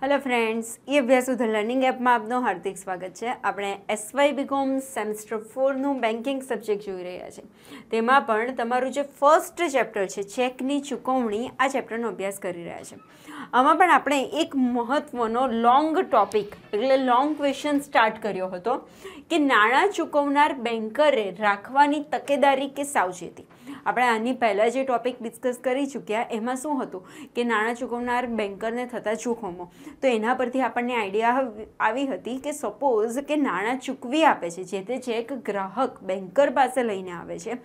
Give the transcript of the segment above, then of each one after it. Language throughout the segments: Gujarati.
હેલો ફ્રેન્ડ્સ એ અભ્યાસ ઉધર લર્નિંગ એપમાં આપનું હાર્દિક સ્વાગત છે આપણે એસવાય બીકોમ સેમેસ્ટર ફોરનું બેન્કિંગ સબ્જેક્ટ જોઈ રહ્યા છે તેમાં પણ તમારું જે ફર્સ્ટ ચેપ્ટર છે ચેકની ચૂકવણી આ ચેપ્ટરનો અભ્યાસ કરી રહ્યા છે આમાં પણ આપણે એક મહત્ત્વનો લોંગ ટોપિક એટલે લોંગ ક્વેશ્ચન સ્ટાર્ટ કર્યો હતો કે નાણાં ચૂકવનાર બેન્કરે રાખવાની તકેદારી કે સાવચેતી આપણે આની પહેલાં જે ટોપિક ડિસ્કસ કરી ચૂક્યા એમાં શું હતું કે નાણાં ચૂકવનાર બેન્કરને થતા જોખમો તો એના પરથી આપણને આઈડિયા આવી હતી કે સપોઝ કે નાણાં ચૂકવી આપે છે જે તે ચેક ગ્રાહક બેન્કર પાસે લઈને આવે છે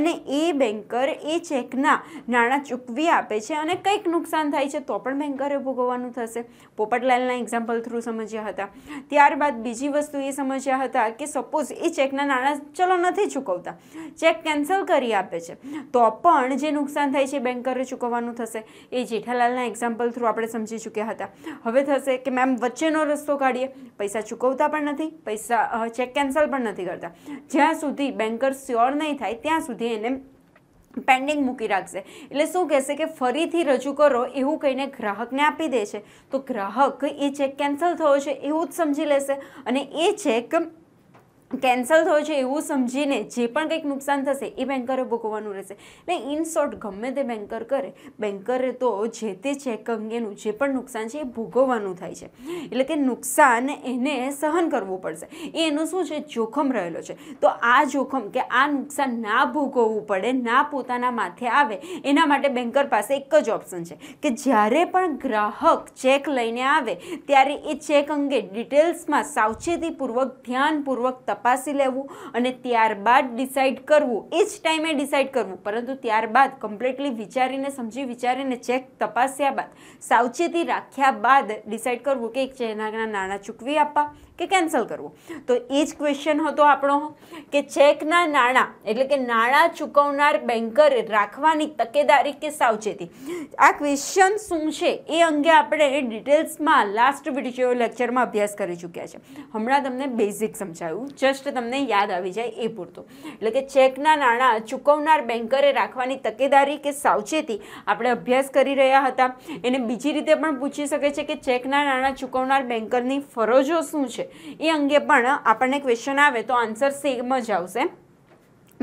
અને એ બેન્કર એ ચેકના નાણાં ચૂકવી આપે છે અને કંઈક નુકસાન થાય છે તો પણ બેન્કરે ભોગવવાનું થશે પોપટલાલના એક્ઝામ્પલ થ્રુ સમજ્યા હતા ત્યારબાદ બીજી વસ્તુ એ સમજ્યા હતા કે સપોઝ એ ચેકના નાણાં ચલો નથી ચૂકવતા ચેક કેન્સલ કરી આપે છે તો પણ જે નુકસાન થાય છે બેન્કરે ચૂકવવાનું થશે એ જેઠાલાલના એક્ઝામ્પલ થ્રુ આપણે સમજી ચૂક્યા હતા હવે થશે કે મેમ વચ્ચેનો રસ્તો કાઢીએ પૈસા ચૂકવતા પણ નથી પૈસા ચેક કેન્સલ પણ નથી કરતા જ્યાં સુધી બેન્કર સ્યોર નહીં થાય ત્યાં સુધી એને પેન્ડિંગ મૂકી રાખશે એટલે શું કહેશે કે ફરીથી રજૂ કરો એવું કહીને ગ્રાહકને આપી દે છે તો ગ્રાહક એ ચેક કેન્સલ થયો છે એવું જ સમજી લેશે અને એ ચેક કેન્સલ થયો છે એવું સમજીને જે પણ કંઈક નુકસાન થશે એ બેન્કરે ભોગવવાનું રહેશે એટલે ઇન શોર્ટ ગમે તે બેન્કર કરે બેન્કરે તો જે તે ચેક અંગેનું જે પણ નુકસાન છે એ ભોગવવાનું થાય છે એટલે કે નુકસાન એને સહન કરવું પડશે એ એનું શું છે જોખમ રહેલો છે તો આ જોખમ કે આ નુકસાન ના ભોગવવું પડે ના પોતાના માથે આવે એના માટે બેન્કર પાસે એક જ ઓપ્શન છે કે જ્યારે પણ ગ્રાહક ચેક લઈને આવે ત્યારે એ ચેક અંગે ડિટેલ્સમાં સાવચેતીપૂર્વક ધ્યાનપૂર્વક તપાસ તપાસી લેવું અને ત્યારબાદ ડિસાઇડ કરવું એ જ ટાઈમે ડિસાઇડ કરવું પરંતુ ત્યારબાદ કમ્પ્લીટલી વિચારીને સમજી વિચારીને ચેક તપાસ્યા બાદ સાવચેતી રાખ્યા બાદ ડિસાઇડ કરવું કે એક ચહેરાના નાણાં ચૂકવી આપવા કે કેન્સલ કરવું તો એ જ ક્વેશ્ચન હતો આપણો કે ચેકના નાણાં એટલે કે નાણાં ચૂકવનાર બેન્કરે રાખવાની તકેદારી કે સાવચેતી આ ક્વેશ્ચન શું છે એ અંગે આપણે ડિટેલ્સમાં લાસ્ટ વિડીયો લેક્ચરમાં અભ્યાસ કરી ચૂક્યા છે હમણાં તમને બેઝિક સમજાયું જસ્ટ તમને યાદ આવી જાય એ પૂરતું એટલે કે ચેકના નાણાં ચૂકવનાર બેન્કરે રાખવાની તકેદારી કે સાવચેતી આપણે અભ્યાસ કરી રહ્યા હતા એને બીજી રીતે પણ પૂછી શકે છે કે ચેકના નાણાં ચૂકવનાર બેન્કરની ફરજો શું છે એ અંગે પણ આપણને ક્વેશ્ચન આવે તો આન્સર સેમ જ આવશે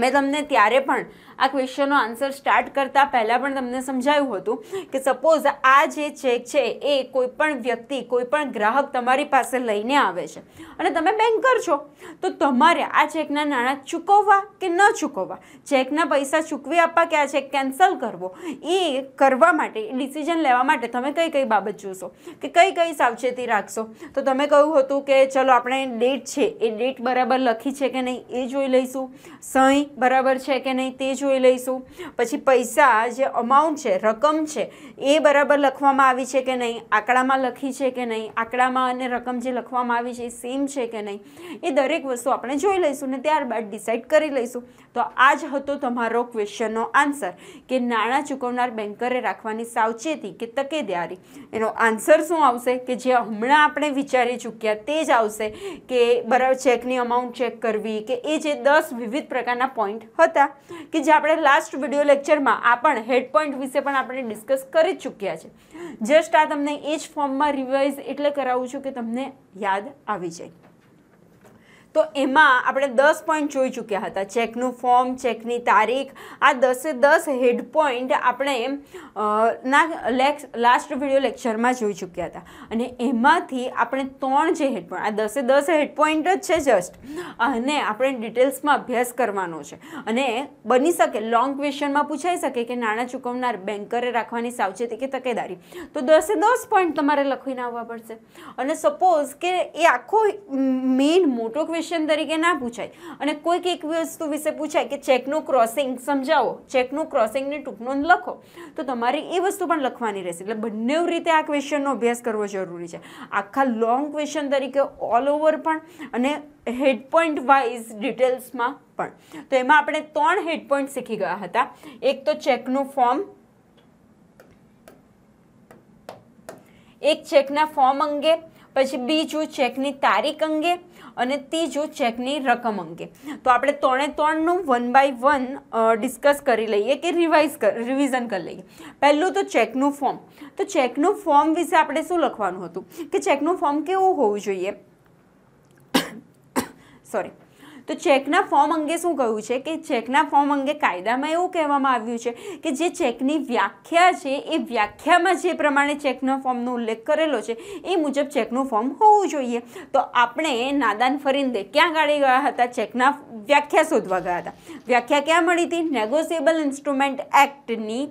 મેં તમને ત્યારે પણ આ ક્વેશ્ચનનો આન્સર સ્ટાર્ટ કરતાં પહેલાં પણ તમને સમજાયું હતું કે સપોઝ આ જે ચેક છે એ કોઈપણ વ્યક્તિ કોઈપણ ગ્રાહક તમારી પાસે લઈને આવે છે અને તમે બેન્કર છો તો તમારે આ ચેકના નાણાં ચૂકવવા કે ન ચૂકવવા ચેકના પૈસા ચૂકવી આપવા કે આ ચેક કેન્સલ કરવો એ કરવા માટે ડિસિઝન લેવા માટે તમે કઈ કઈ બાબત જોશો કે કઈ કઈ સાવચેતી રાખશો તો તમે કહ્યું હતું કે ચલો આપણે ડેટ છે એ ડેટ બરાબર લખી છે કે નહીં એ જોઈ લઈશું સહી બરાબર છે કે નહીં તે જોઈ લઈશું પછી પૈસા જે અમાઉન્ટ છે રકમ છે એ બરાબર લખવામાં આવી છે કે નહીં આંકડામાં લખી છે કે નહીં આંકડામાં અને રકમ જે લખવામાં આવી છે એ સેમ છે કે નહીં એ દરેક વસ્તુ આપણે જોઈ લઈશું ને ત્યારબાદ ડિસાઇડ કરી લઈશું તો આ જ હતો તમારો ક્વેશ્ચનનો આન્સર કે નાણાં ચૂકવનાર બેન્કરે રાખવાની સાવચેતી કે તકેદારી એનો આન્સર શું આવશે કે જે હમણાં આપણે વિચારી ચૂક્યા તે જ આવશે કે બરાબર ચેકની અમાઉન્ટ ચેક કરવી કે એ જે દસ વિવિધ પ્રકારના પોઈન્ટ હતા કે જે આપણે લાસ્ટ વિડિયો લેક્ચરમાં આ પણ હેડ પોઈન્ટ વિશે પણ આપણે ડિસ્કસ કરી ચૂક્યા છે જસ્ટ આ તમને એ જ ફોર્મમાં રિવાઇઝ એટલે કરાવું છું કે તમને યાદ આવી જાય તો એમાં આપણે દસ પોઈન્ટ જોઈ ચૂક્યા હતા ચેકનું ફોર્મ ચેકની તારીખ આ દસે દસ હેડ પોઈન્ટ આપણે ના લાસ્ટ વિડીયો લેક્ચરમાં જોઈ ચૂક્યા હતા અને એમાંથી આપણે ત્રણ જે હેડ પોઈન્ટ આ દસે દસ હેડ પોઈન્ટ જ છે જસ્ટ અને આપણે ડિટેલ્સમાં અભ્યાસ કરવાનો છે અને બની શકે લોંગ ક્વેશ્ચનમાં પૂછાઈ શકે કે નાણાં ચૂકવનાર બેન્કરે રાખવાની સાવચેતી કે તકેદારી તો દસે દસ પોઈન્ટ તમારે લખીને આવવા પડશે અને સપોઝ કે એ આખો મેઇન મોટો ક્વેશ્ચન ક્વેશ્ચન તરીકે ના પૂછાય અને કોઈક એક વસ્તુ વિશે પૂછાય કે ચેકનું ક્રોસિંગ સમજાવો ચેકનું ક્રોસિંગની ટૂંકનોંધ લખો તો તમારે એ વસ્તુ પણ લખવાની રહેશે એટલે બંને રીતે આ ક્વેશ્ચનનો અભ્યાસ કરવો જરૂરી છે આખા લોંગ ક્વેશ્ચન તરીકે ઓલ ઓવર પણ અને હેડ પોઈન્ટ વાઇઝ ડિટેલ્સમાં પણ તો એમાં આપણે ત્રણ હેડ પોઈન્ટ શીખી ગયા હતા એક તો ચેકનું ફોર્મ એક ચેકના ફોર્મ અંગે પછી બીજું ચેકની તારીખ અંગે અને ત્રીજું ચેકની રકમ અંગે તો આપણે ત્રણે ત્રણનું વન બાય વન ડિસ્કસ કરી લઈએ કે રિવાઇઝ રિવિઝન કરી લઈએ પહેલું તો ચેકનું ફોર્મ તો ચેકનું ફોર્મ વિશે આપણે શું લખવાનું હતું કે ચેકનું ફોર્મ કેવું હોવું જોઈએ સોરી તો ચેકના ફોર્મ અંગે શું કહ્યું છે કે ચેકના ફોર્મ અંગે કાયદામાં એવું કહેવામાં આવ્યું છે કે જે ચેકની વ્યાખ્યા છે એ વ્યાખ્યામાં જે પ્રમાણે ચેકના ફોર્મનો ઉલ્લેખ કરેલો છે એ મુજબ ચેકનું ફોર્મ હોવું જોઈએ તો આપણે નાદાન ફરિંદે ક્યાં ગાળી ગયા હતા ચેકના વ્યાખ્યા શોધવા ગયા હતા વ્યાખ્યા ક્યાં મળી હતી નેગોશિયેબલ ઇન્સ્ટ્રુમેન્ટ એક્ટની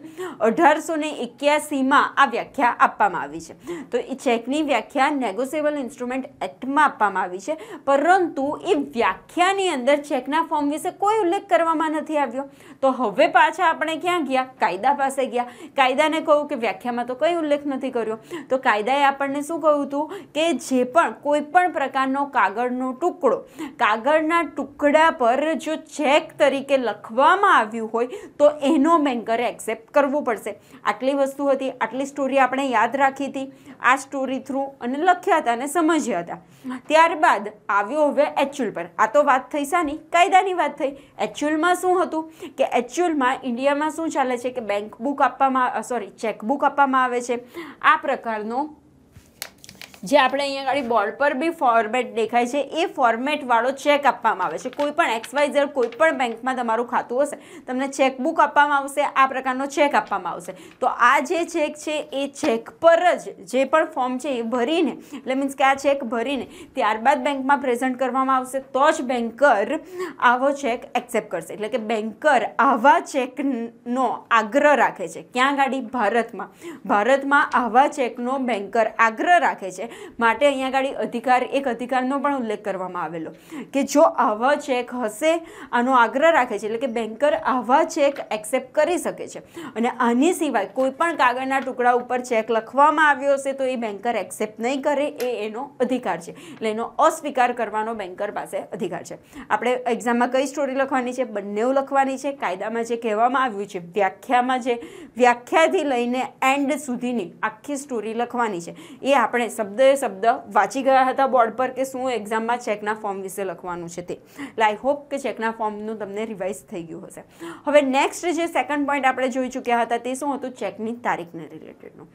અઢારસો ને એક્યાસીમાં આ વ્યાખ્યા આપવામાં આવી છે તો એ ચેકની વ્યાખ્યા નેગોશિયેબલ ઇન્સ્ટ્રુમેન્ટ એક્ટમાં આપવામાં આવી છે પરંતુ એ વ્યાખ્યાની કાયદાની અંદર ચેકના ફોર્મ વિશે કોઈ ઉલ્લેખ કરવામાં નથી આવ્યો તો હવે પાછા આપણે ક્યાં ગયા કાયદા પાસે ગયા કાયદાને કહું કે વ્યાખ્યામાં તો કંઈ ઉલ્લેખ નથી કર્યો તો કાયદાએ આપણને શું કહ્યું હતું કે જે પણ કોઈ પણ પ્રકારનો કાગળનો ટુકડો કાગળના ટુકડા પર જો ચેક તરીકે લખવામાં આવ્યું હોય તો એનો બેન્કરે એક્સેપ્ટ કરવું પડશે આટલી વસ્તુ હતી આટલી સ્ટોરી આપણે યાદ રાખી હતી આ સ્ટોરી થ્રુ અને લખ્યા હતા અને સમજ્યા હતા ત્યારબાદ આવ્યો હવે એચ્યુલ પર આ તો વાત થઈ શાની કાયદાની વાત થઈ એકચ્યુઅલમાં શું હતું કે એકચ્યુઅલમાં ઇન્ડિયામાં શું ચાલે છે કે બેંક બુક આપવામાં સોરી ચેકબુક આપવામાં આવે છે આ પ્રકારનો જે આપણે અહીંયા આગળ બોર્ડ પર બી ફોર્મેટ દેખાય છે એ ફોર્મેટવાળો ચેક આપવામાં આવે છે કોઈપણ પણ કોઈપણ બેંકમાં તમારું ખાતું હશે તમને ચેકબુક આપવામાં આવશે આ પ્રકારનો ચેક આપવામાં આવશે તો આ જે ચેક છે એ ચેક પર જ જે પણ ફોર્મ છે એ ભરીને એટલે મીન્સ કે આ ચેક ભરીને ત્યારબાદ બેંકમાં પ્રેઝન્ટ કરવામાં આવશે તો જ બેન્કર આવો ચેક એક્સેપ્ટ કરશે એટલે કે બેન્કર આવા ચેકનો આગ્રહ રાખે છે ક્યાં ગાડી ભારતમાં ભારતમાં આવા ચેકનો બેન્કર આગ્રહ રાખે છે માટે અહીંયા આગળ અધિકાર એક અધિકારનો પણ ઉલ્લેખ કરવામાં આવેલો કે જો આવા ચેક હશે આનો આગ્રહ રાખે છે એટલે કે બેન્કર આવા ચેક એક્સેપ્ટ કરી શકે છે અને આની સિવાય કોઈપણ કાગળના ટુકડા ઉપર ચેક લખવામાં આવ્યો હશે તો એ બેન્કર એક્સેપ્ટ નહીં કરે એ એનો અધિકાર છે એટલે એનો અસ્વીકાર કરવાનો બેન્કર પાસે અધિકાર છે આપણે એક્ઝામમાં કઈ સ્ટોરી લખવાની છે બંનેઓ લખવાની છે કાયદામાં જે કહેવામાં આવ્યું છે વ્યાખ્યામાં જે વ્યાખ્યાથી લઈને એન્ડ સુધીની આખી સ્ટોરી લખવાની છે એ આપણે શબ્દ શબ્દ એ શબ્દ વાંચી ગયા હતા બોર્ડ પર કે શું એક્ઝામમાં ચેકના ફોર્મ વિશે લખવાનું છે તે લાઈ હોપ કે ચેકના ફોર્મનું તમને રિવાઇઝ થઈ ગયું હશે હવે નેક્સ્ટ જે સેકન્ડ પોઈન્ટ આપણે જોઈ ચૂક્યા હતા તે શું હતું ચેકની તારીખને રિલેટેડનું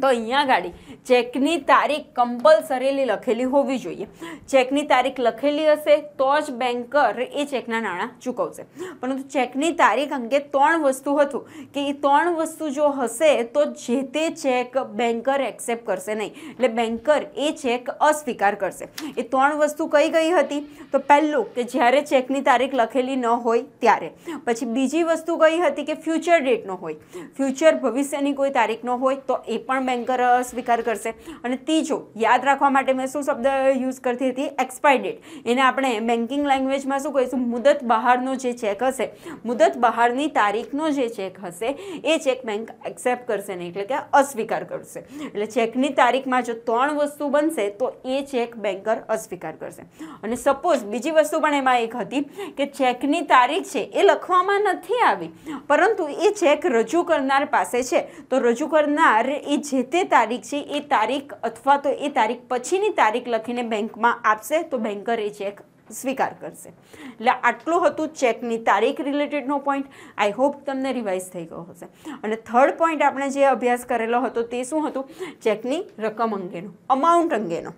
તો અહીંયા ગાડી ચેકની તારીખ કમ્પલસરીલી લખેલી હોવી જોઈએ ચેકની તારીખ લખેલી હશે તો જ બેન્કર એ ચેકના નાણાં ચૂકવશે પરંતુ ચેકની તારીખ અંગે ત્રણ વસ્તુ હતું કે એ ત્રણ વસ્તુ જો હશે તો જે તે ચેક બેન્કર એક્સેપ્ટ કરશે નહીં એટલે બેન્કર એ ચેક અસ્વીકાર કરશે એ ત્રણ વસ્તુ કઈ કઈ હતી તો પહેલું કે જ્યારે ચેકની તારીખ લખેલી ન હોય ત્યારે પછી બીજી વસ્તુ કઈ હતી કે ફ્યુચર ડેટનો હોય ફ્યુચર ભવિષ્યની કોઈ તારીખનો હોય તો એ પણ પણ બેન્કર સ્વીકાર કરશે અને ત્રીજો યાદ રાખવા માટે મેં શું શબ્દ યુઝ કરતી હતી એક્સપાયર ડેટ એને આપણે બેન્કિંગ લેંગ્વેજમાં શું કહીશું મુદત બહારનો જે ચેક હશે મુદત બહારની તારીખનો જે ચેક હશે એ ચેક બેંક એક્સેપ્ટ કરશે નહીં એટલે કે અસ્વીકાર કરશે એટલે ચેકની તારીખમાં જો ત્રણ વસ્તુ બનશે તો એ ચેક બેન્કર અસ્વીકાર કરશે અને સપોઝ બીજી વસ્તુ પણ એમાં એક હતી કે ચેકની તારીખ છે એ લખવામાં નથી આવી પરંતુ એ ચેક રજૂ કરનાર પાસે છે તો રજૂ કરનાર એ જે તે તારીખ છે એ તારીખ અથવા તો એ તારીખ પછીની તારીખ લખીને બેંકમાં આપશે તો બેન્કર એ ચેક સ્વીકાર કરશે એટલે આટલું હતું ચેકની તારીખ રિલેટેડનો પોઈન્ટ આઈ હોપ તમને રિવાઇઝ થઈ ગયો હશે અને થર્ડ પોઈન્ટ આપણે જે અભ્યાસ કરેલો હતો તે શું હતું ચેકની રકમ અંગેનો અમાઉન્ટ અંગેનો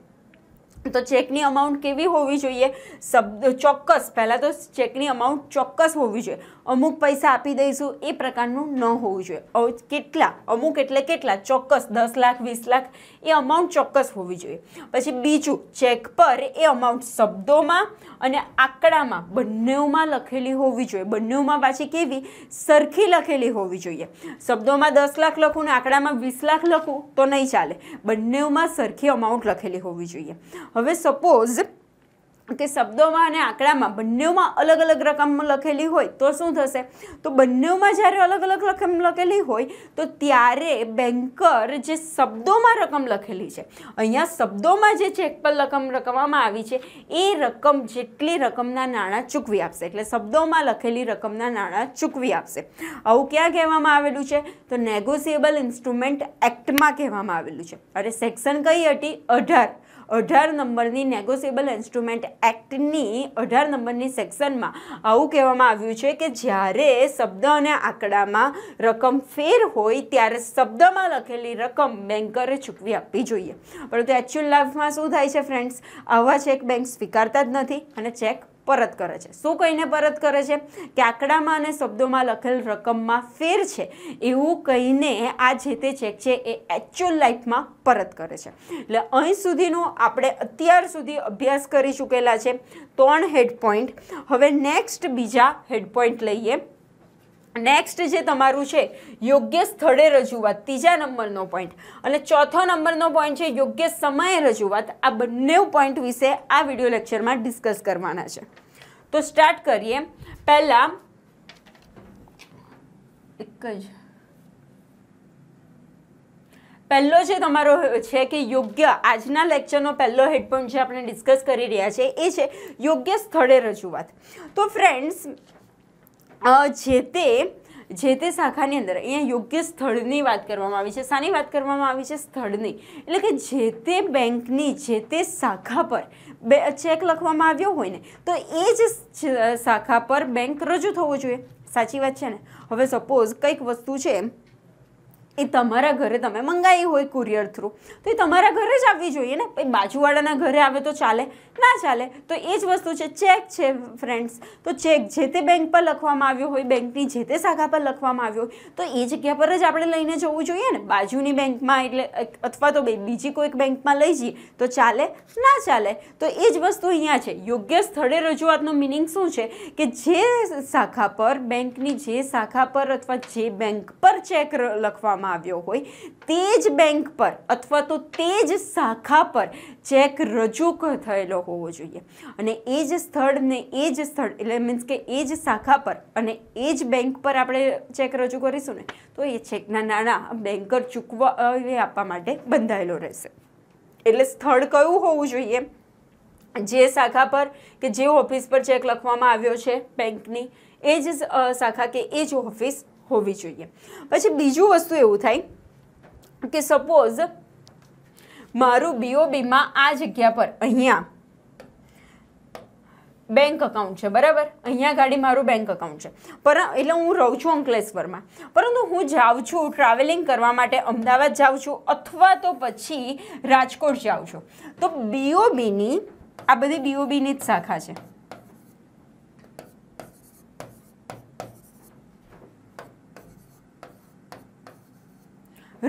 તો ચેકની અમાઉન્ટ કેવી હોવી જોઈએ શબ્દ ચોક્કસ પહેલાં તો ચેકની અમાઉન્ટ ચોક્કસ હોવી જોઈએ અમુક પૈસા આપી દઈશું એ પ્રકારનું ન હોવું જોઈએ કેટલા અમુક એટલે કેટલા ચોક્કસ દસ લાખ વીસ લાખ એ અમાઉન્ટ ચોક્કસ હોવી જોઈએ પછી બીજું ચેક પર એ અમાઉન્ટ શબ્દોમાં અને આંકડામાં બંનેઓમાં લખેલી હોવી જોઈએ બંનેઓમાં પાછી કેવી સરખી લખેલી હોવી જોઈએ શબ્દોમાં દસ લાખ લખું ને આંકડામાં વીસ લાખ લખું તો નહીં ચાલે બંનેઓમાં સરખી અમાઉન્ટ લખેલી હોવી જોઈએ હવે સપોઝ કે શબ્દોમાં અને આંકડામાં બંનેમાં અલગ અલગ રકમ લખેલી હોય તો શું થશે તો બંનેમાં જ્યારે અલગ અલગ રકમ લખેલી હોય તો ત્યારે બેન્કર જે શબ્દોમાં રકમ લખેલી છે અહીંયા શબ્દોમાં જે ચેક પર રકમ રકમવામાં આવી છે એ રકમ જેટલી રકમના નાણાં ચૂકવી આપશે એટલે શબ્દોમાં લખેલી રકમના નાણાં ચૂકવી આપશે આવું ક્યાં કહેવામાં આવેલું છે તો નેગોશિયેબલ ઇન્સ્ટ્રુમેન્ટ એક્ટમાં કહેવામાં આવેલું છે અરે સેક્શન કઈ હતી અઢાર અઢાર નંબરની નેગોશિયેબલ ઇન્સ્ટ્રુમેન્ટ એક્ટની અઢાર નંબરની સેક્શનમાં આવું કહેવામાં આવ્યું છે કે જ્યારે શબ્દ અને આંકડામાં રકમ ફેર હોય ત્યારે શબ્દમાં લખેલી રકમ બેન્કરે ચૂકવી આપવી જોઈએ પરંતુ એકચ્યુઅલ લાઈફમાં શું થાય છે ફ્રેન્ડ્સ આવા ચેક બેંક સ્વીકારતા જ નથી અને ચેક પરત કરે છે શું કહીને પરત કરે છે કે આંકડામાં અને શબ્દોમાં લખેલ રકમમાં ફેર છે એવું કહીને આ જે તે ચેક છે એ એકચ્યુઅલ લાઈફમાં પરત કરે છે એટલે અહીં સુધીનું આપણે અત્યાર સુધી અભ્યાસ કરી ચૂકેલા છે ત્રણ હેડ પોઈન્ટ હવે નેક્સ્ટ બીજા હેડ પોઈન્ટ લઈએ નેક્સ્ટ જે તમારું છે યોગ્ય સ્થળે રજૂઆત ત્રીજા નંબરનો પોઈન્ટ અને ચોથો નંબરનો પોઈન્ટ છે યોગ્ય સમયે રજૂઆત આ બંને પોઈન્ટ વિશે આ વિડિયો લેક્ચરમાં ડિસ્કસ કરવાના છે તો સ્ટાર્ટ કરીએ પહેલાં એક જ પહેલો જે તમારો છે કે યોગ્ય આજના લેક્ચરનો પહેલો હેડપોઈન્ટ જે આપણે ડિસ્કસ કરી રહ્યા છે એ છે યોગ્ય સ્થળે રજૂઆત તો ફ્રેન્ડ્સ જે તે જે તે શાખાની અંદર અહીંયા યોગ્ય સ્થળની વાત કરવામાં આવી છે શાની વાત કરવામાં આવી છે સ્થળની એટલે કે જે તે બેંકની જે તે શાખા પર બે ચેક લખવામાં આવ્યો હોય ને તો એ જ શાખા પર બેંક રજૂ થવો જોઈએ સાચી વાત છે ને હવે સપોઝ કંઈક વસ્તુ છે એ તમારા ઘરે તમે મંગાવી હોય કુરિયર થ્રુ તો એ તમારા ઘરે જ આવવી જોઈએ ને એ બાજુવાળાના ઘરે આવે તો ચાલે ના ચાલે તો એ જ વસ્તુ છે ચેક છે ફ્રેન્ડ્સ તો ચેક જે તે બેંક પર લખવામાં આવ્યો હોય બેંકની જે તે શાખા પર લખવામાં આવ્યો હોય તો એ જગ્યા પર જ આપણે લઈને જવું જોઈએ ને બાજુની બેંકમાં એટલે અથવા તો બીજી કોઈક બેંકમાં લઈ જઈએ તો ચાલે ના ચાલે તો એ જ વસ્તુ અહીંયા છે યોગ્ય સ્થળે રજૂઆતનો મિનિંગ શું છે કે જે શાખા પર બેંકની જે શાખા પર અથવા જે બેંક પર ચેક લખવામાં કરવામાં આવ્યો હોય તે જ બેંક પર અથવા તો તે જ શાખા પર ચેક રજૂ થયેલો હોવો જોઈએ અને એ જ સ્થળ ને એ જ સ્થળ એટલે મીન્સ કે એ જ શાખા પર અને એ જ બેંક પર આપણે ચેક રજૂ કરીશું ને તો એ ચેકના નાણાં બેન્કર ચૂકવા આપવા માટે બંધાયેલો રહેશે એટલે સ્થળ કયું હોવું જોઈએ જે શાખા પર કે જે ઓફિસ પર ચેક લખવામાં આવ્યો છે બેંકની એ જ શાખા કે એ જ ઓફિસ હોવી જોઈએ પછી બીજું વસ્તુ એવું થાય કે સપોઝ મારું બીઓબીમાં આ જગ્યા પર અહીંયા બેંક અકાઉન્ટ છે બરાબર અહીંયા ગાડી મારું બેંક અકાઉન્ટ છે પર એટલે હું રહું છું અંકલેશ્વરમાં પરંતુ હું જાઉં છું ટ્રાવેલિંગ કરવા માટે અમદાવાદ જાઉં છું અથવા તો પછી રાજકોટ જાઉં છું તો બીઓબીની આ બધી બીઓબીની જ શાખા છે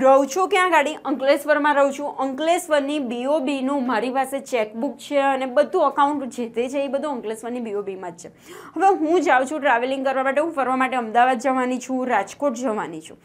રહું છું ક્યાં ગાડી અંકલેશ્વરમાં રહું છું અંકલેશ્વરની બીઓબીનું મારી પાસે ચેકબુક છે અને બધું અકાઉન્ટ જે તે છે એ બધું અંકલેશ્વરની બીઓબીમાં જ છે હવે હું જાઉં છું ટ્રાવેલિંગ કરવા માટે હું ફરવા માટે અમદાવાદ જવાની છું રાજકોટ જવાની છું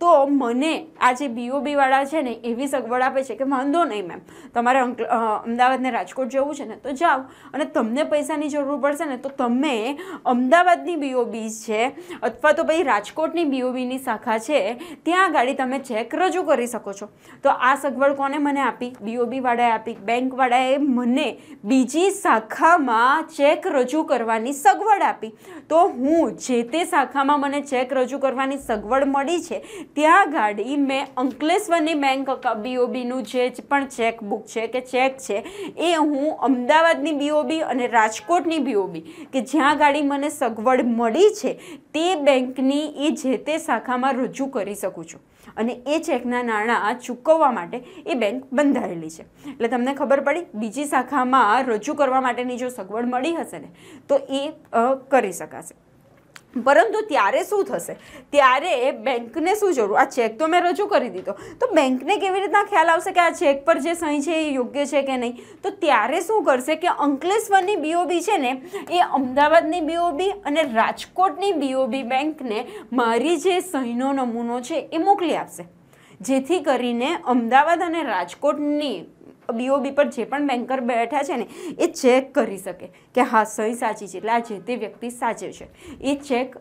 તો મને આ જે બીઓબીવાળા છે ને એવી સગવડ આપે છે કે વાંધો નહીં મેમ તમારે અમદાવાદને રાજકોટ જવું છે ને તો જાઓ અને તમને પૈસાની જરૂર પડશે ને તો તમે અમદાવાદની બીઓબી છે અથવા તો પછી રાજકોટની બીઓબીની શાખા છે ત્યાં ગાડી તમે ચેક રજૂ કરી શકો છો તો આ સગવડ કોને મને આપી બીઓબીવાળાએ આપી બેંકવાળાએ મને બીજી શાખામાં ચેક રજૂ કરવાની સગવડ આપી તો હું જે તે શાખામાં મને ચેક રજૂ કરવાની સગવડ મળી છે ત્યાં ગાડી મેં અંકલેશ્વરની બેંક બીઓબીનું જે પણ ચેકબુક છે કે ચેક છે એ હું અમદાવાદની બીઓબી અને રાજકોટની બીઓબી કે જ્યાં ગાડી મને સગવડ મળી છે તે બેંકની એ જે તે શાખામાં રજૂ કરી શકું છું અને એ ચેકના નાણાં ચૂકવવા માટે એ બેંક બંધાયેલી છે એટલે તમને ખબર પડી બીજી શાખામાં રજૂ કરવા માટેની જો સગવડ મળી હશે ને તો એ કરી શકાશે પરંતુ ત્યારે શું થશે ત્યારે બેંકને શું જરૂર આ ચેક તો મેં રજૂ કરી દીધો તો બેંકને કેવી રીતના ખ્યાલ આવશે કે આ ચેક પર જે સહી છે એ યોગ્ય છે કે નહીં તો ત્યારે શું કરશે કે અંકલેશ્વરની બીઓબી છે ને એ અમદાવાદની બીઓબી અને રાજકોટની બીઓબી બેંકને મારી જે સહીનો નમૂનો છે એ મોકલી આપશે જેથી કરીને અમદાવાદ અને રાજકોટની બીઓબી પર જે પણ બેન્કર બેઠા છે ને એ ચેક કરી શકે કે હા સહી સાચી છે એટલે આ જે તે વ્યક્તિ સાચે છે એ ચેક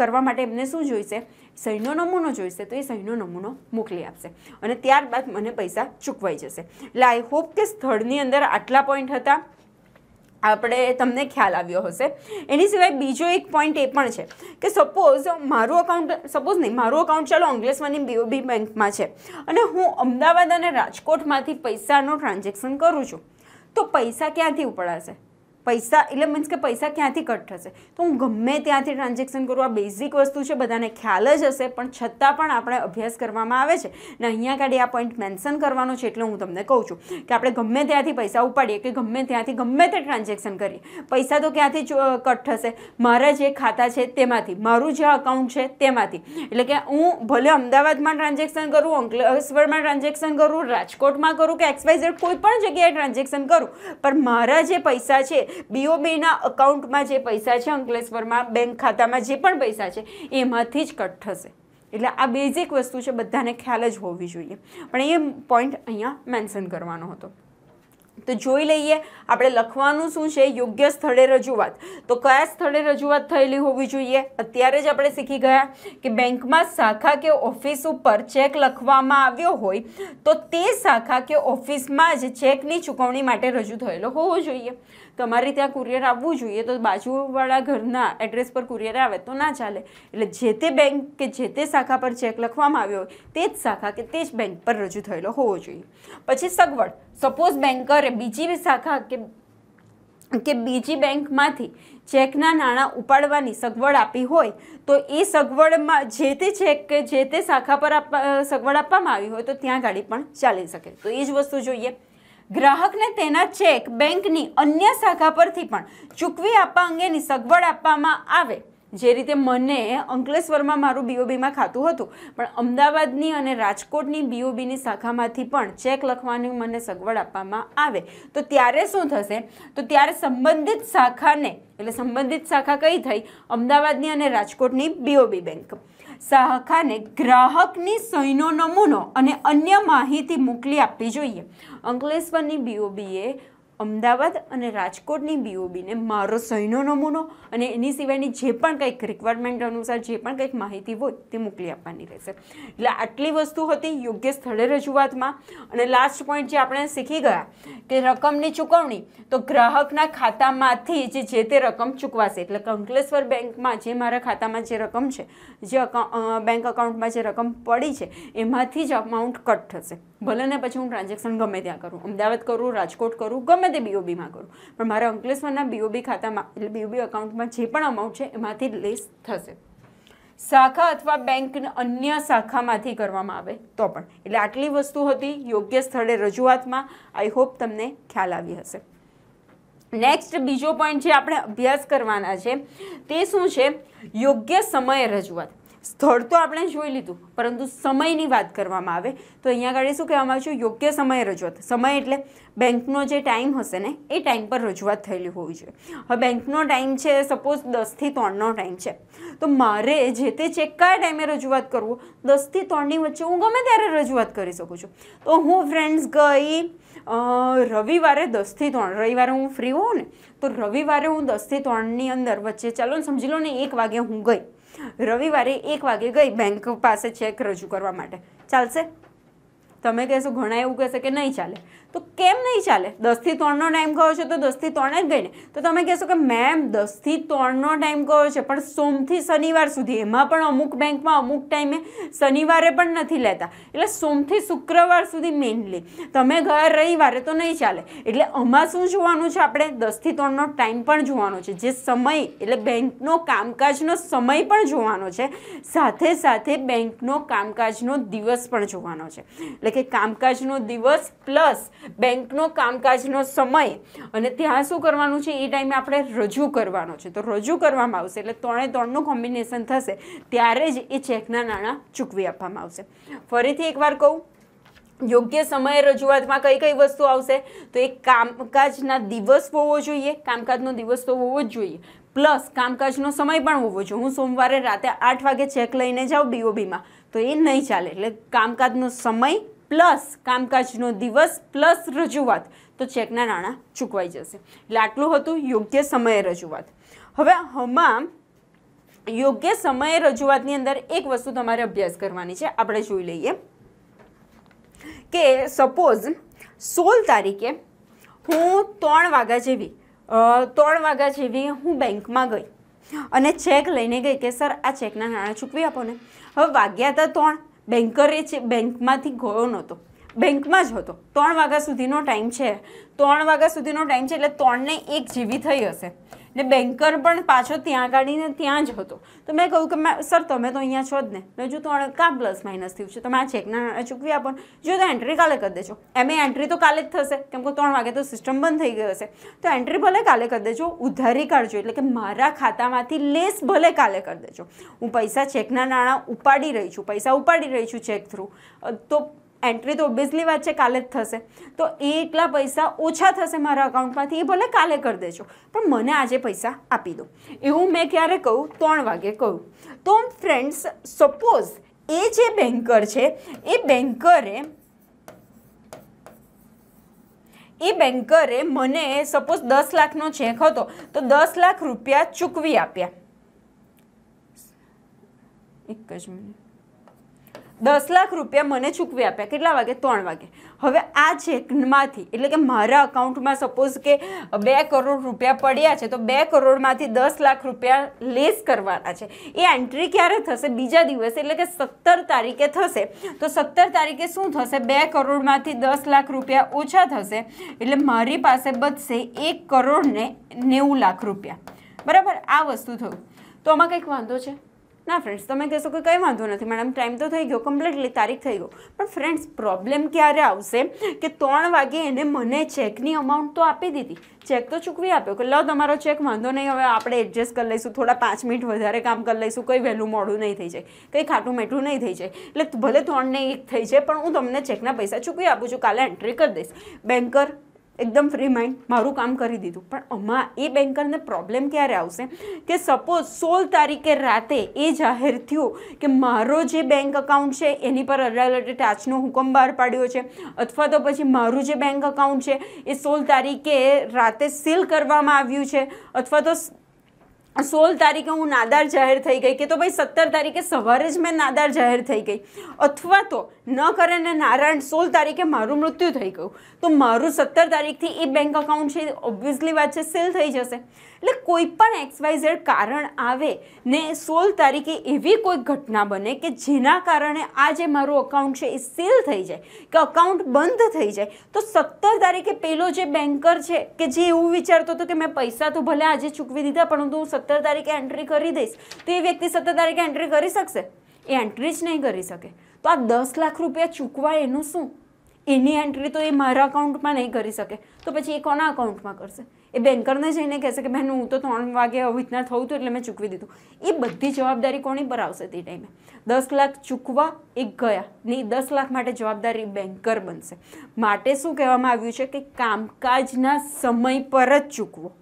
કરવા માટે એમને શું જોઈશે સહીનો નમૂનો જોઈશે તો એ સહીનો નમૂનો મોકલી આપશે અને ત્યારબાદ મને પૈસા ચૂકવાઈ જશે એટલે આઈ હોપ કે સ્થળની અંદર આટલા પોઈન્ટ હતા આપણે તમને ખ્યાલ આવ્યો હશે એની સિવાય બીજો એક પોઈન્ટ એ પણ છે કે સપોઝ મારું અકાઉન્ટ સપોઝ નહીં મારું અકાઉન્ટ ચાલો અંગલેશ્વરની બીઓબી બેંકમાં છે અને હું અમદાવાદ અને રાજકોટમાંથી પૈસાનું ટ્રાન્ઝેક્શન કરું છું તો પૈસા ક્યાંથી ઉપડાશે પૈસા એટલે મીન્સ કે પૈસા ક્યાંથી કટ થશે તો હું ગમે ત્યાંથી ટ્રાન્ઝેક્શન કરું આ બેઝિક વસ્તુ છે બધાને ખ્યાલ જ હશે પણ છતાં પણ આપણે અભ્યાસ કરવામાં આવે છે ને અહીંયા કાઢી આ પોઈન્ટ મેન્શન કરવાનો છે એટલે હું તમને કહું છું કે આપણે ગમે ત્યાંથી પૈસા ઉપાડીએ કે ગમે ત્યાંથી ગમે તે ટ્રાન્ઝેક્શન કરીએ પૈસા તો ક્યાંથી કટ થશે મારા જે ખાતા છે તેમાંથી મારું જે અકાઉન્ટ છે તેમાંથી એટલે કે હું ભલે અમદાવાદમાં ટ્રાન્ઝેક્શન કરું અંકલેશ્વરમાં ટ્રાન્ઝેક્શન કરું રાજકોટમાં કરું કે એક્સવાઇઝેડ કોઈ પણ જગ્યાએ ટ્રાન્ઝેક્શન કરું પણ મારા જે પૈસા છે બીઓબીના અકાઉન્ટમાં જે પૈસા છે અંકલેશ્વરમાં બેંક ખાતામાં જે પણ પૈસા છે એમાંથી જ કટ થશે એટલે આ બેઝિક વસ્તુ છે બધાને ખ્યાલ જ હોવી જોઈએ પણ એ પોઈન્ટ અહીંયા મેન્શન કરવાનો હતો તો જોઈ લઈએ આપણે લખવાનું શું છે યોગ્ય સ્થળે રજૂઆત તો કયા સ્થળે રજૂઆત થયેલી હોવી જોઈએ અત્યારે જ આપણે શીખી ગયા કે બેંકમાં શાખા કે ઓફિસ ઉપર ચેક લખવામાં આવ્યો હોય તો તે શાખા કે ઓફિસમાં જ ચેકની ચૂકવણી માટે રજૂ થયેલો હોવો જોઈએ તમારે ત્યાં કુરિયર આવવું જોઈએ તો બાજુવાળા ઘરના એડ્રેસ પર કુરિયર આવે તો ના ચાલે એટલે જે તે બેંક કે જે તે શાખા પર ચેક લખવામાં આવ્યો હોય તે જ શાખા કે તે જ બેંક પર રજૂ થયેલો હોવો જોઈએ પછી સગવડ સપોઝ બેન્કરે બીજી શાખા કે કે બીજી બેંકમાંથી ચેકના નાણાં ઉપાડવાની સગવડ આપી હોય તો એ સગવડમાં જે તે ચેક કે જે તે શાખા પર સગવડ આપવામાં આવી હોય તો ત્યાં ગાડી પણ ચાલી શકે તો એ જ વસ્તુ જોઈએ ગ્રાહકને તેના ચેક બેંકની અન્ય શાખા પરથી પણ ચૂકવી આપવા અંગેની સગવડ આપવામાં આવે જે રીતે મને અંકલેશ્વરમાં મારું બીઓબીમાં ખાતું હતું પણ અમદાવાદની અને રાજકોટની બીઓબીની શાખામાંથી પણ ચેક લખવાની મને સગવડ આપવામાં આવે તો ત્યારે શું થશે તો ત્યારે સંબંધિત શાખાને એટલે સંબંધિત શાખા કઈ થઈ અમદાવાદની અને રાજકોટની બીઓબી બેંક શાહખાને ગ્રાહકની સહીનો નમૂનો અને અન્ય માહિતી મોકલી આપવી જોઈએ અંકલેશ્વરની બીઓબીએ અમદાવાદ અને રાજકોટની બીઓબીને મારો સહીનો નમૂનો અને એની સિવાયની જે પણ કંઈક રિક્વાયરમેન્ટ અનુસાર જે પણ કંઈક માહિતી હોય તે મોકલી આપવાની રહેશે એટલે આટલી વસ્તુ હતી યોગ્ય સ્થળે રજૂઆતમાં અને લાસ્ટ પોઈન્ટ જે આપણે શીખી ગયા કે રકમની ચૂકવણી તો ગ્રાહકના ખાતામાંથી જે જે તે રકમ ચૂકવાશે એટલે કંકલેશ્વર બેંકમાં જે મારા ખાતામાં જે રકમ છે જે બેંક અકાઉન્ટમાં જે રકમ પડી છે એમાંથી જ અમાઉન્ટ કટ થશે ભલે ને પછી હું ટ્રાન્ઝેક્શન ગમે ત્યાં કરું અમદાવાદ કરું રાજકોટ કરું ગમે તે બીઓબીમાં કરું પણ મારા અંકલેશ્વરના બીઓબી ખાતામાં એટલે બીઓબી અકાઉન્ટમાં જે પણ અમાઉન્ટ છે એમાંથી લેસ થશે શાખા અથવા બેંક અન્ય શાખામાંથી કરવામાં આવે તો પણ એટલે આટલી વસ્તુ હતી યોગ્ય સ્થળે રજૂઆતમાં આઈ હોપ તમને ખ્યાલ આવી હશે નેક્સ્ટ બીજો પોઈન્ટ જે આપણે અભ્યાસ કરવાના છે તે શું છે યોગ્ય સમયે રજૂઆત સ્થળ તો આપણે જોઈ લીધું પરંતુ સમયની વાત કરવામાં આવે તો અહીંયા આગળ શું કહેવામાં આવે છે યોગ્ય સમયે રજૂઆત સમય એટલે બેંકનો જે ટાઈમ હશે ને એ ટાઈમ પર રજૂઆત થયેલી હોવી જોઈએ હવે બેંકનો ટાઈમ છે સપોઝ દસથી ત્રણનો ટાઈમ છે તો મારે જે તે ચેક કયા ટાઈમે રજૂઆત કરવું દસથી ત્રણની વચ્ચે હું ગમે ત્યારે રજૂઆત કરી શકું છું તો હું ફ્રેન્ડ્સ ગઈ રવિવારે દસથી ત્રણ રવિવારે હું ફ્રી હોઉં ને તો રવિવારે હું દસથી ત્રણની અંદર વચ્ચે ચાલો ને સમજી લો ને એક વાગે હું ગઈ રવિવારે એક વાગે ગઈ બેંક પાસે ચેક રજૂ કરવા માટે ચાલશે તમે કહેશો ઘણા એવું કહેશે કે નહીં ચાલે તો કેમ નહીં ચાલે દસથી ત્રણનો ટાઈમ કહો છો તો દસથી ત્રણે જ ગઈ ને તો તમે કહેશો કે મેમ દસથી ત્રણનો ટાઈમ કહો છે પણ સોમથી શનિવાર સુધી એમાં પણ અમુક બેંકમાં અમુક ટાઈમે શનિવારે પણ નથી લેતા એટલે સોમથી શુક્રવાર સુધી મેઇનલી તમે ઘર રવિવારે તો નહીં ચાલે એટલે આમાં શું જોવાનું છે આપણે દસથી ત્રણનો ટાઈમ પણ જોવાનો છે જે સમય એટલે બેંકનો કામકાજનો સમય પણ જોવાનો છે સાથે સાથે બેંકનો કામકાજનો દિવસ પણ જોવાનો છે એટલે કે કામકાજનો દિવસ પ્લસ બેંકનો કામકાજનો સમય અને ત્યાં શું કરવાનું છે એ ટાઈમે આપણે રજૂ કરવાનો છે તો રજૂ કરવામાં આવશે એટલે ત્રણે ત્રણનું કોમ્બિનેશન થશે ત્યારે જ એ ચેકના નાણાં ચૂકવી આપવામાં આવશે ફરીથી એકવાર કહું યોગ્ય સમયે રજૂઆતમાં કઈ કઈ વસ્તુ આવશે તો એ કામકાજના દિવસ હોવો જોઈએ કામકાજનો દિવસ તો હોવો જ જોઈએ પ્લસ કામકાજનો સમય પણ હોવો જોઈએ હું સોમવારે રાતે આઠ વાગે ચેક લઈને જાઉં બીઓબીમાં તો એ નહીં ચાલે એટલે કામકાજનો સમય પ્લસ કામકાજનો દિવસ પ્લસ રજૂઆત તો ચેકના નાણાં ચૂકવાઈ જશે એટલે આટલું હતું યોગ્ય સમયે રજૂઆત હવે હમાં યોગ્ય સમયે રજૂઆતની અંદર એક વસ્તુ તમારે અભ્યાસ કરવાની છે આપણે જોઈ લઈએ કે સપોઝ સોળ તારીખે હું ત્રણ વાગ્યા જેવી ત્રણ વાગ્યા જેવી હું બેંકમાં ગઈ અને ચેક લઈને ગઈ કે સર આ ચેકના નાણાં ચૂકવી આપો ને હવે વાગ્યા હતા ત્રણ બેન્કરે છે બેંકમાંથી ગયો નહોતો બેંકમાં જ હતો ત્રણ વાગ્યા સુધીનો ટાઈમ છે ત્રણ વાગ્યા સુધીનો ટાઈમ છે એટલે ત્રણને એક જેવી થઈ હશે ને બેન્કર પણ પાછો ત્યાં ગાડીને ત્યાં જ હતો તો મેં કહ્યું કે મેં સર તમે તો અહીંયા છો જ ને મેં જો તો કા પ્લસ માઇનસ થયું છે તમે આ ચેકના ચૂકવી આપો જો તો એન્ટ્રી કાલે કરી દેજો એમ એન્ટ્રી તો કાલે જ થશે કેમ કે ત્રણ વાગે તો સિસ્ટમ બંધ થઈ ગયો હશે તો એન્ટ્રી ભલે કાલે કરી દેજો ઉધારી કાઢજો એટલે કે મારા ખાતામાંથી લેસ ભલે કાલે કરી દેજો હું પૈસા ચેકના નાણાં ઉપાડી રહી છું પૈસા ઉપાડી રહી છું ચેક થ્રુ તો એન્ટ્રી તો ઓબ્વિયસલી વાત છે કાલે જ થશે તો એ એટલા પૈસા ઓછા થશે મારા અકાઉન્ટમાંથી એ ભલે કાલે કરી દેજો પણ મને આજે પૈસા આપી દો એવું મેં ક્યારે કહું ત્રણ વાગે કહું તો ફ્રેન્ડ્સ સપોઝ એ જે બેન્કર છે એ બેન્કરે એ બેન્કરે મને સપોઝ દસ લાખનો ચેક હતો તો દસ લાખ રૂપિયા ચૂકવી આપ્યા એક જ મિનિટ દસ લાખ રૂપિયા મને ચૂકવી આપ્યા કેટલા વાગે ત્રણ વાગે હવે આ ચેકમાંથી એટલે કે મારા અકાઉન્ટમાં સપોઝ કે બે કરોડ રૂપિયા પડ્યા છે તો બે કરોડમાંથી દસ લાખ રૂપિયા લેસ કરવાના છે એ એન્ટ્રી ક્યારે થશે બીજા દિવસે એટલે કે સત્તર તારીખે થશે તો સત્તર તારીખે શું થશે બે કરોડમાંથી દસ લાખ રૂપિયા ઓછા થશે એટલે મારી પાસે બચશે એક કરોડને નેવું લાખ રૂપિયા બરાબર આ વસ્તુ થયું તો આમાં કંઈક વાંધો છે ના ફ્રેન્ડ્સ તમે કહેશો કે કંઈ વાંધો નથી મેડમ ટાઈમ તો થઈ ગયો કમ્પ્લીટલી તારીખ થઈ ગયો પણ ફ્રેન્ડ્સ પ્રોબ્લેમ ક્યારે આવશે કે ત્રણ વાગે એને મને ચેકની અમાઉન્ટ તો આપી દીધી ચેક તો ચૂકવી આપ્યો કે લો તમારો ચેક વાંધો નહીં હવે આપણે એડજસ્ટ કરી લઈશું થોડા પાંચ મિનિટ વધારે કામ કરી લઈશું કંઈ વહેલું મોડું નહીં થઈ જાય કંઈ ખાટું મેઠું નહીં થઈ જાય એટલે ભલે ત્રણને એક થઈ જાય પણ હું તમને ચેકના પૈસા ચૂકવી આપું છું કાલે એન્ટ્રી કરી દઈશ બેન્કર એકદમ ફ્રી માઇન્ડ મારું કામ કરી દીધું પણ આમાં એ બેન્કરને પ્રોબ્લેમ ક્યારે આવશે કે સપોઝ સોળ તારીખે રાતે એ જાહેર થયું કે મારો જે બેંક અકાઉન્ટ છે એની પર અદાલતે ટાચનો હુકમ બહાર પાડ્યો છે અથવા તો પછી મારું જે બેંક અકાઉન્ટ છે એ સોળ તારીખે રાતે સીલ કરવામાં આવ્યું છે અથવા તો સોળ તારીખે હું નાદાર જાહેર થઈ ગઈ કે તો ભાઈ સત્તર તારીખે સવારે જ મેં નાદાર જાહેર થઈ ગઈ અથવા તો ન કરે ને નારાયણ સોળ તારીખે મારું મૃત્યુ થઈ ગયું તો મારું સત્તર તારીખથી એ બેંક અકાઉન્ટ છે ઓબ્વિયસલી વાત છે સેલ થઈ જશે એટલે કોઈ પણ એક્સવાયઝેડ કારણ આવે ને સોળ તારીખે એવી કોઈ ઘટના બને કે જેના કારણે આ જે મારું અકાઉન્ટ છે એ સેલ થઈ જાય કે અકાઉન્ટ બંધ થઈ જાય તો સત્તર તારીખે પેલો જે બેન્કર છે કે જે એવું વિચારતો હતો કે મેં પૈસા તો ભલે આજે ચૂકવી દીધા પરંતુ હું સત્તર તારીખે એન્ટ્રી કરી દઈશ તો એ વ્યક્તિ સત્તર તારીખે એન્ટ્રી કરી શકશે એ એન્ટ્રી જ નહીં કરી શકે તો આ દસ લાખ રૂપિયા ચૂકવા એનું શું એની એન્ટ્રી તો એ મારા અકાઉન્ટમાં નહીં કરી શકે તો પછી એ કોના અકાઉન્ટમાં કરશે એ બેન્કરને જઈને કહેશે કે બહેન હું તો ત્રણ વાગે અવિતના થયું હતું એટલે મેં ચૂકવી દીધું એ બધી જવાબદારી કોની પર આવશે તે ટાઈમે દસ લાખ ચૂકવા એ ગયા ને દસ લાખ માટે જવાબદારી બેન્કર બનશે માટે શું કહેવામાં આવ્યું છે કે કામકાજના સમય પર જ ચૂકવો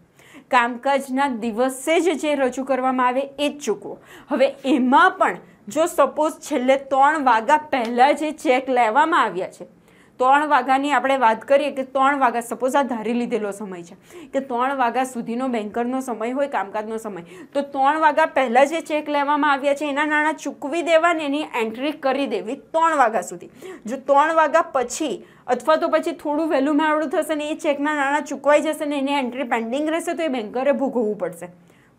કામકાજના દિવસે જ જે રજૂ કરવામાં આવે એ જ ચૂકવો હવે એમાં પણ જો સપોઝ છેલ્લે ત્રણ વાગ્યા પહેલાં જે ચેક લેવામાં આવ્યા છે ત્રણ વાગ્યાની આપણે વાત કરીએ કે ત્રણ વાગ્યા સપોઝ આ ધારી લીધેલો સમય છે કે ત્રણ વાગ્યા સુધીનો બેન્કરનો સમય હોય કામકાજનો સમય તો ત્રણ વાગ્યા પહેલાં જે ચેક લેવામાં આવ્યા છે એના નાણાં ચૂકવી દેવાને એની એન્ટ્રી કરી દેવી ત્રણ વાગ્યા સુધી જો ત્રણ વાગ્યા પછી અથવા તો પછી થોડું વહેલું મેળું થશે ને એ ચેકના નાણાં ચૂકવાઈ જશે ને એની એન્ટ્રી પેન્ડિંગ રહેશે તો એ બેન્કરે ભોગવવું પડશે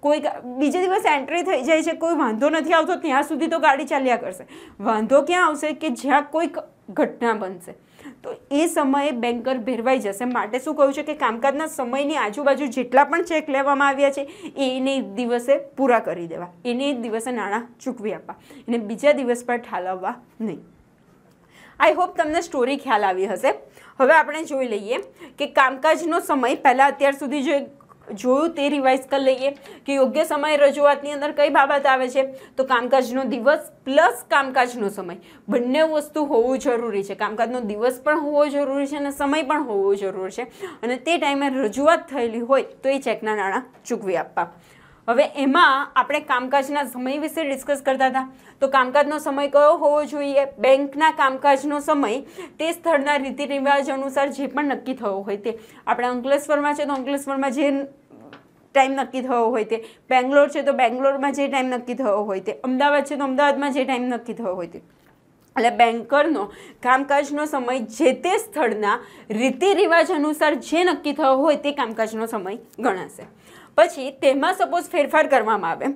કોઈ બીજે દિવસ એન્ટ્રી થઈ જાય છે કોઈ વાંધો નથી આવતો ત્યાં સુધી તો ગાડી ચાલ્યા કરશે વાંધો ક્યાં આવશે કે જ્યાં કોઈક ઘટના બનશે તો એ સમયે બેન્કર ભેરવાઈ જશે માટે શું કહ્યું છે કે કામકાજના સમયની આજુબાજુ જેટલા પણ ચેક લેવામાં આવ્યા છે એને એ દિવસે પૂરા કરી દેવા એને એ દિવસે નાણાં ચૂકવી આપવા એને બીજા દિવસ પર ઠાલવવા નહીં આઈ હોપ તમને સ્ટોરી ખ્યાલ આવી હશે હવે આપણે જોઈ લઈએ કે કામકાજનો સમય પહેલાં અત્યાર સુધી જે જોયું તે રિવાઇઝ કરી લઈએ કે યોગ્ય સમય રજૂઆતની અંદર કઈ બાબત આવે છે તો કામકાજનો દિવસ પ્લસ કામકાજનો સમય બંને વસ્તુ હોવું જરૂરી છે કામકાજનો દિવસ પણ હોવો જરૂરી છે અને સમય પણ હોવો જરૂરી છે અને તે ટાઈમે રજૂઆત થયેલી હોય તો એ ચેકના નાણાં ચૂકવી આપવા હવે એમાં આપણે કામકાજના સમય વિશે ડિસ્કસ કરતા હતા તો કામકાજનો સમય કયો હોવો જોઈએ બેંકના કામકાજનો સમય તે સ્થળના રીતિ રિવાજ અનુસાર જે પણ નક્કી થયો હોય તે આપણે અંકલેશ્વરમાં છે તો અંકલેશ્વરમાં જે ટાઈમ નક્કી થયો હોય તે બેંગ્લોર છે તો બેંગ્લોરમાં જે ટાઈમ નક્કી થયો હોય તે અમદાવાદ છે તો અમદાવાદમાં જે ટાઈમ નક્કી થયો હોય તે એટલે બેન્કરનો કામકાજનો સમય જે તે સ્થળના રીતિ રિવાજ અનુસાર જે નક્કી થયો હોય તે કામકાજનો સમય ગણાશે પછી તેમાં સપોઝ ફેરફાર કરવામાં આવે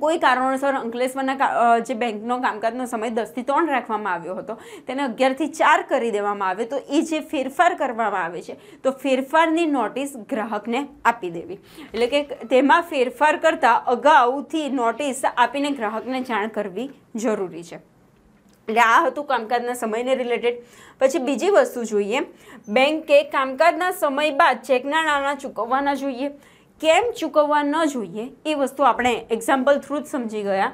કોઈ કારણોસર અંકલેશ્વરના જે બેંકનો કામકાજનો સમય દસથી ત્રણ રાખવામાં આવ્યો હતો તેને અગિયારથી ચાર કરી દેવામાં આવે તો એ જે ફેરફાર કરવામાં આવે છે તો ફેરફારની નોટિસ ગ્રાહકને આપી દેવી એટલે કે તેમાં ફેરફાર કરતાં અગાઉથી નોટિસ આપીને ગ્રાહકને જાણ કરવી જરૂરી છે એટલે આ હતું કામકાજના સમયને રિલેટેડ પછી બીજી વસ્તુ જોઈએ બેંકે કામકાજના સમય બાદ ચેકના નાણાં ચૂકવવાના જોઈએ કેમ ચૂકવવા ન જોઈએ એ વસ્તુ આપણે એક્ઝામ્પલ થ્રુ જ સમજી ગયા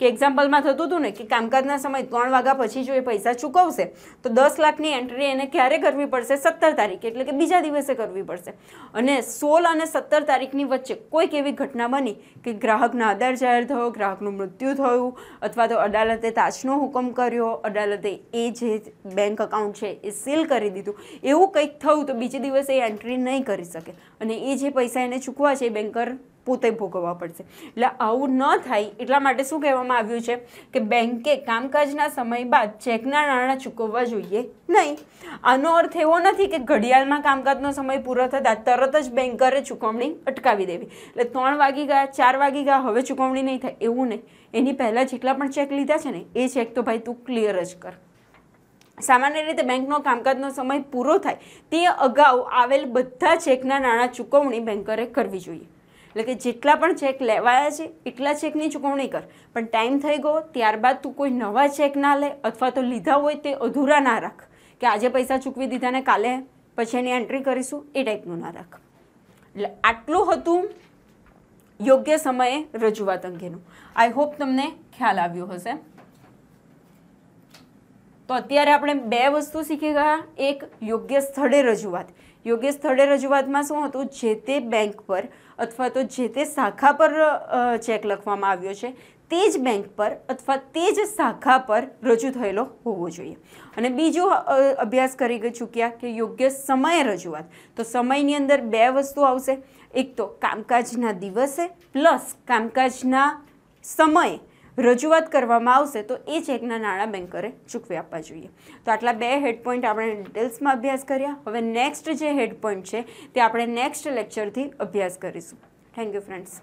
કે એક્ઝામ્પલમાં થતું હતું ને કે કામકાજના સમય ત્રણ વાગ્યા પછી જો એ પૈસા ચૂકવશે તો દસ લાખની એન્ટ્રી એને ક્યારે કરવી પડશે સત્તર તારીખ એટલે કે બીજા દિવસે કરવી પડશે અને સોળ અને સત્તર તારીખની વચ્ચે કોઈક એવી ઘટના બની કે ગ્રાહકના આધાર જાહેર થયો ગ્રાહકનું મૃત્યુ થયું અથવા તો અદાલતે તાજનો હુકમ કર્યો અદાલતે એ જે બેંક અકાઉન્ટ છે એ સીલ કરી દીધું એવું કંઈક થયું તો બીજે દિવસે એ એન્ટ્રી નહીં કરી શકે અને એ જે પૈસા એને ચૂકવા છે એ બેન્કર પોતે ભોગવવા પડશે એટલે આવું ન થાય એટલા માટે શું કહેવામાં આવ્યું છે કે બેન્કે કામકાજના સમય બાદ ચેકના નાણાં ચૂકવવા જોઈએ નહીં આનો અર્થ એવો નથી કે ઘડિયાળમાં કામકાજનો સમય પૂરો થતાં તરત જ બેન્કરે ચૂકવણી અટકાવી દેવી એટલે ત્રણ વાગી ગયા ચાર વાગી ગયા હવે ચૂકવણી નહીં થાય એવું નહીં એની પહેલાં જેટલા પણ ચેક લીધા છે ને એ ચેક તો ભાઈ તું ક્લિયર જ કર સામાન્ય રીતે બેંકનો કામકાજનો સમય પૂરો થાય તે અગાઉ આવેલ બધા ચેકના નાણાં ચૂકવણી બેન્કરે કરવી જોઈએ એટલે કે જેટલા પણ ચેક લેવાયા છે એટલા ચેકની ચૂકવણી કર પણ ટાઈમ થઈ ગયો ત્યારબાદ તું કોઈ નવા ચેક ના લે અથવા તો લીધા હોય તે અધૂરા ના રાખ કે આજે પૈસા ચૂકવી દીધા ને કાલે પછી એની એન્ટ્રી કરીશું એ ટાઈપનું ના રાખ એટલે આટલું હતું યોગ્ય સમયે રજૂઆત અંગેનું આઈ હોપ તમને ખ્યાલ આવ્યો હશે તો અત્યારે આપણે બે વસ્તુ શીખી ગયા એક યોગ્ય સ્થળે રજૂઆત યોગ્ય સ્થળે રજૂઆતમાં શું હતું જે તે બેંક પર અથવા તો જે તે શાખા પર ચેક લખવામાં આવ્યો છે તે જ બેંક પર અથવા તે જ શાખા પર રજૂ થયેલો હોવો જોઈએ અને બીજું અભ્યાસ કરી ચૂક્યા કે યોગ્ય સમયે રજૂઆત તો સમયની અંદર બે વસ્તુ આવશે એક તો કામકાજના દિવસે પ્લસ કામકાજના સમયે રજૂઆત કરવામાં આવશે તો એ ચેકના નાણાં બેન્કરે ચૂકવી આપવા જોઈએ તો આટલા બે હેડ પોઈન્ટ આપણે ડિટેલ્સમાં અભ્યાસ કર્યા હવે નેક્સ્ટ જે હેડ પોઈન્ટ છે તે આપણે નેક્સ્ટ લેક્ચરથી અભ્યાસ કરીશું થેન્ક યુ ફ્રેન્ડ્સ